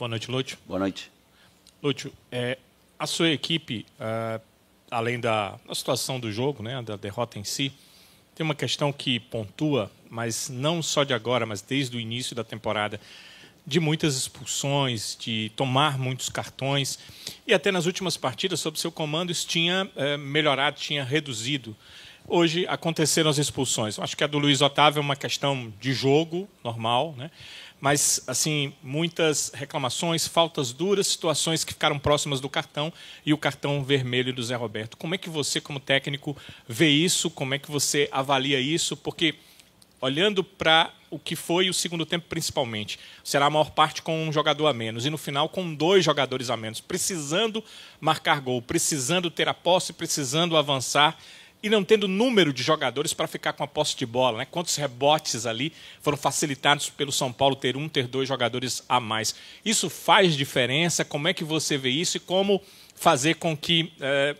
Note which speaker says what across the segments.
Speaker 1: Boa noite, Lúcio. Boa noite. Lúcio, é, a sua equipe, é, além da, da, situação do jogo, né, da derrota em si, tem uma questão que pontua, mas não só de agora, mas desde o início da temporada, de muitas expulsões, de tomar muitos cartões, e até nas últimas partidas, sob seu comando, isso tinha é, melhorado, tinha reduzido. Hoje aconteceram as expulsões. Acho que a do Luiz Otávio é uma questão de jogo normal, né? mas assim muitas reclamações, faltas duras, situações que ficaram próximas do cartão e o cartão vermelho do Zé Roberto. Como é que você, como técnico, vê isso? Como é que você avalia isso? Porque olhando para o que foi o segundo tempo principalmente, será a maior parte com um jogador a menos e no final com dois jogadores a menos, precisando marcar gol, precisando ter a posse, precisando avançar e não tendo número de jogadores para ficar com a posse de bola. Né? Quantos rebotes ali foram facilitados pelo São Paulo ter um, ter dois jogadores a mais? Isso faz diferença? Como é que você vê isso e como fazer com que é,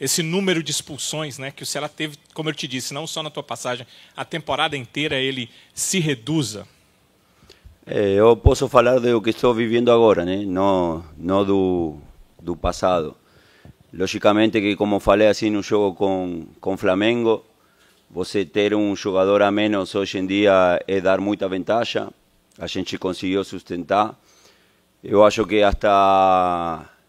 Speaker 1: esse número de expulsões né, que o Ceará teve, como eu te disse, não só na tua passagem, a temporada inteira ele se reduza?
Speaker 2: É, eu posso falar do que estou vivendo agora, né? não, não do, do passado. Logicamente que, como falei assim no jogo com, com Flamengo, você ter um jogador a menos hoje em dia é dar muita vantagem. A gente conseguiu sustentar. Eu acho que até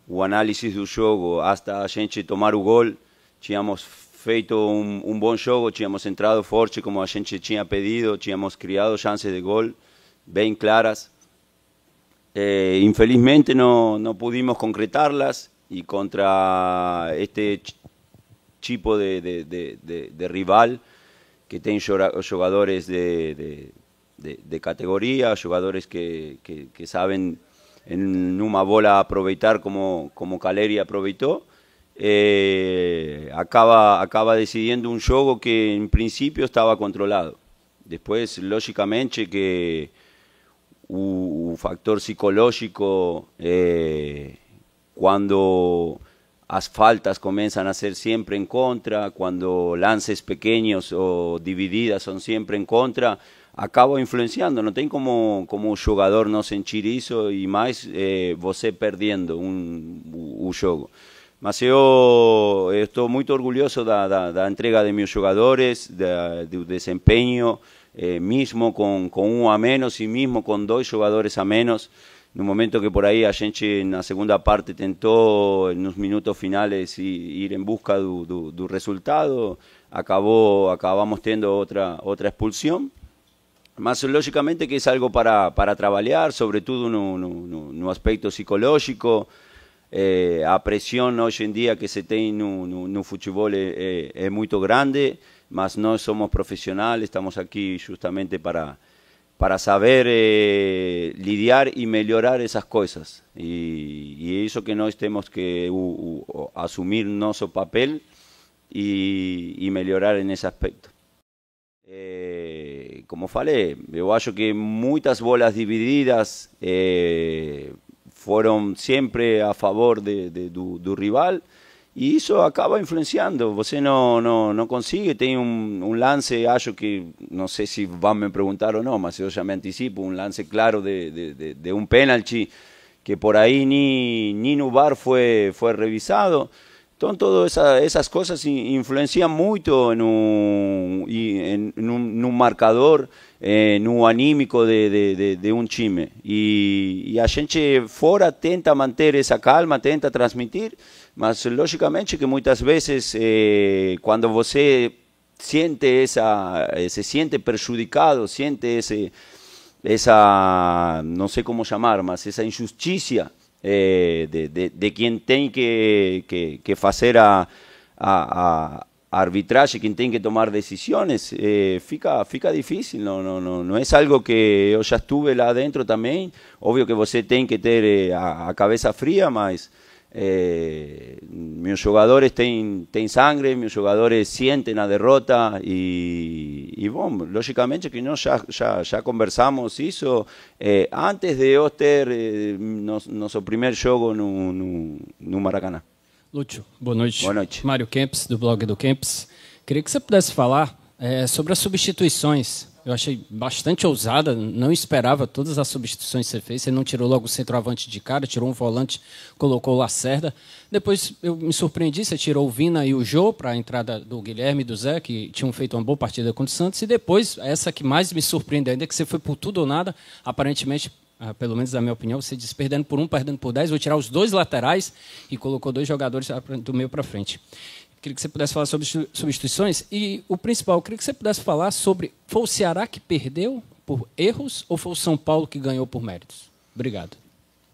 Speaker 2: o análise do jogo, até a gente tomar o gol, tínhamos feito um, um bom jogo, tínhamos entrado forte como a gente tinha pedido, tínhamos criado chances de gol bem claras. Eh, infelizmente não não pudimos concretarlas. y contra este tipo de, rival que tiene jugadores de, categoría, jugadores que, saben en una bola aprovechar como, como Caleri aprovechó, eh, acaba, acaba decidiendo un juego que en principio estaba controlado. Después, lógicamente, que un factor psicológico... Eh, cuando las faltas comienzan a ser siempre en contra, cuando lances pequeños o divididas son siempre en contra, acabo influenciando, não tem como, como o jogador não sentir isso e mais eh, você perdendo um, jogo. Mas eu, estou muito orgulhoso da, entrega de meus jogadores, do desempenho, eh, mesmo com um a menos e mesmo com dois jogadores a menos no momento que por aí a gente na segunda parte tentou nos minutos finais ir em busca do, do, do resultado acabou acabamos tendo outra outra expulsão mas logicamente que é algo para, para trabalhar, sobretudo no, no, no aspecto psicológico. Eh, a pressão hoje em dia que se tem no, no, no futebol é, é, é muito grande, mas nós somos profissionais, estamos aqui justamente para, para saber eh, lidiar y mejorar esas cosas. Y, y eso que nós tenemos que u, u, asumir nuestro papel y, y, melhorar en ese aspecto. Eh, como falei, eu acho que muchas bolas divididas eh, fueron siempre a favor de, de, do rival. Y eso acaba influenciando. vos no no no consigue un un lance, ayo que, no sé si van me preguntar o no, más yo ya me anticipo: un lance claro de, de, de, de que por ahí ni Nubar fue fue fue revisado. Entonces, todas esas cosas influencian mucho en un, marcador, en un anímico de, un chime Y, la a gente fuera tenta mantener esa calma, tenta transmitir, mas lógicamente que muchas veces eh, cuando você siente esa, se siente perjudicado, siente ese, esa, no sé cómo llamar, más esa injusticia eh, de, de, de, quem tem que, que, que fazer a, a, a, arbitragem, quem tem que tomar decisões, eh, fica, fica difícil. Não, não, não, não é algo que eu já estive lá dentro também. obvio que você tem que ter eh, a, a cabeça fria, mas. Eh, mis jugadores tienen, sangre, mis jugadores sienten la derrota y, y bueno, lógicamente que no, ya, ya, ya conversamos eso. Eh, antes de Oster, eh, primeiro nuestro primer juego en no, Maracanã.
Speaker 1: Lúcio, boa noite. Boa noite. Mário Kempis, do blog do Kempis. Queria que você pudesse falar eh, sobre as substituições eu achei bastante ousada, não esperava todas as substituições que você fez. Você não tirou logo o centroavante de cara, tirou um volante, colocou o Lacerda. Depois eu me surpreendi, você tirou o Vina e o Jô para a entrada do Guilherme e do Zé, que tinham feito uma boa partida contra o Santos. E depois, essa que mais me surpreende ainda, é que você foi por tudo ou nada, aparentemente ah, pelo menos na minha opinião, você diz perdendo por um, perdendo por dez, vou tirar os dois laterais e colocou dois jogadores do meio para frente queria que você pudesse falar sobre substituições. E o principal, queria que você pudesse falar sobre foi o Ceará que perdeu por erros ou foi o São Paulo que ganhou por méritos? Obrigado.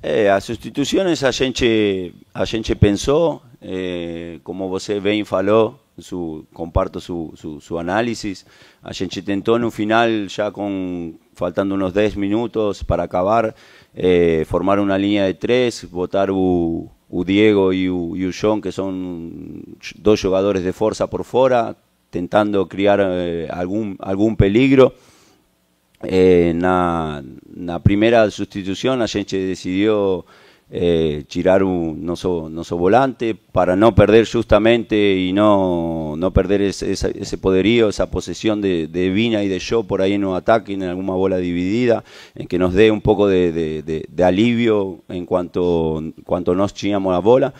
Speaker 2: É, as substituições a gente, a gente pensou, é, como você bem falou, su, comparto su, su, su, A gente tentou no final, já com faltando uns 10 minutos para acabar, é, formar uma linha de três, botar o, U Diego y U, John, que son dos jugadores de fuerza por fuera, intentando crear eh, algún, algún peligro. Eh, en la primera sustitución, la decidió eh, un no so, no volante, para no perder justamente y no, no perder ese, poderío, esa posesión de, de Vina y de yo por ahí en un ataque, en alguna bola dividida, en que nos dé un poco de, de, de alivio en cuanto, cuanto nos chiñamos la bola.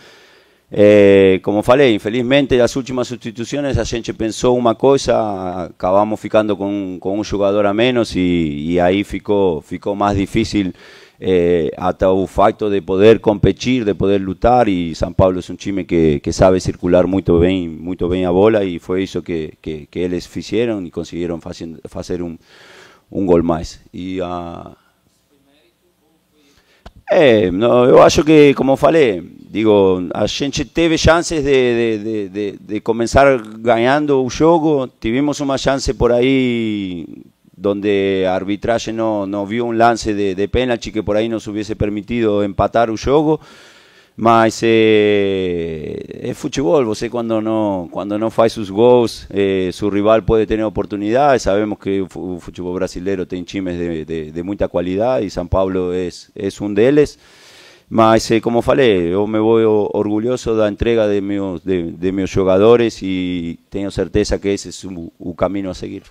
Speaker 2: Eh, como falei, infelizmente las últimas sustituciones a gente una cosa acabamos ficando con un jugador a menos y ahí ficó ficou, ficou difícil eh, hasta el facto de poder competir, de poder lutar y San Pablo es un time que, que sabe circular muy bien, muy bien a bola y fue eso que, que, que ellos hicieron y consiguieron hacer un, un gol más. Y, uh, ah, eu eh, acho que, como falei, digo, a gente teve chances de, de, de, de, começar ganhando o jogo, tivemos uma chance por aí donde arbitraje no, no vio un lance de, de penalti que por ahí nos hubiese permitido empatar un juego. mas eh, es fútbol, vos sé cuando no no no faz eh, rival puede tener oportunidades, sabemos que el fútbol brasileño tiene chimes de, mucha de y San Pablo es Paulo es ellos. deles, mas eh, como falei, yo me voy orgulloso entrega de la de, de mis jugadores y tengo certeza que ese es un camino a seguir.